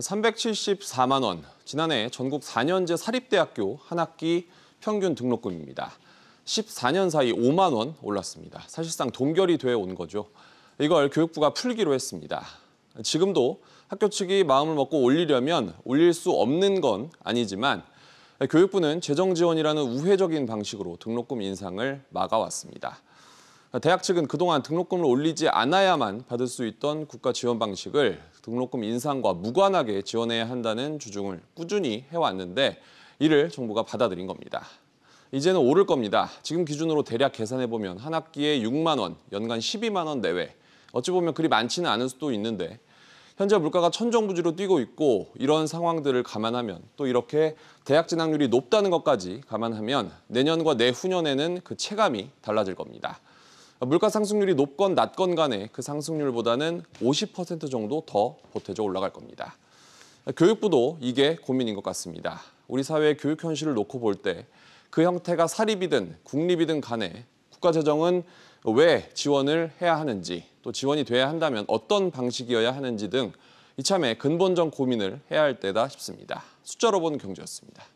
374만 원. 지난해 전국 4년제 사립대학교 한 학기 평균 등록금입니다. 14년 사이 5만 원 올랐습니다. 사실상 동결이 돼 온 거죠. 이걸 교육부가 풀기로 했습니다. 지금도 학교 측이 마음을 먹고 올리려면 올릴 수 없는 건 아니지만 교육부는 재정 지원이라는 우회적인 방식으로 등록금 인상을 막아왔습니다. 대학 측은 그동안 등록금을 올리지 않아야만 받을 수 있던 국가 지원 방식을 등록금 인상과 무관하게 지원해야 한다는 주중을 꾸준히 해왔는데 이를 정부가 받아들인 겁니다. 이제는 오를 겁니다. 지금 기준으로 대략 계산해보면 한 학기에 6만 원, 연간 12만 원 내외. 어찌 보면 그리 많지는 않을 수도 있는데 현재 물가가 천정부지로 뛰고 있고 이런 상황들을 감안하면 또 이렇게 대학 진학률이 높다는 것까지 감안하면 내년과 내후년에는 그 체감이 달라질 겁니다. 물가 상승률이 높건 낮건 간에 그 상승률보다는 50% 정도 더 보태져 올라갈 겁니다. 교육부도 이게 고민인 것 같습니다. 우리 사회의 교육 현실을 놓고 볼 때 그 형태가 사립이든 국립이든 간에 국가재정은 왜 지원을 해야 하는지 또 지원이 돼야 한다면 어떤 방식이어야 하는지 등 이참에 근본적 고민을 해야 할 때다 싶습니다. 숫자로 보는 경제였습니다.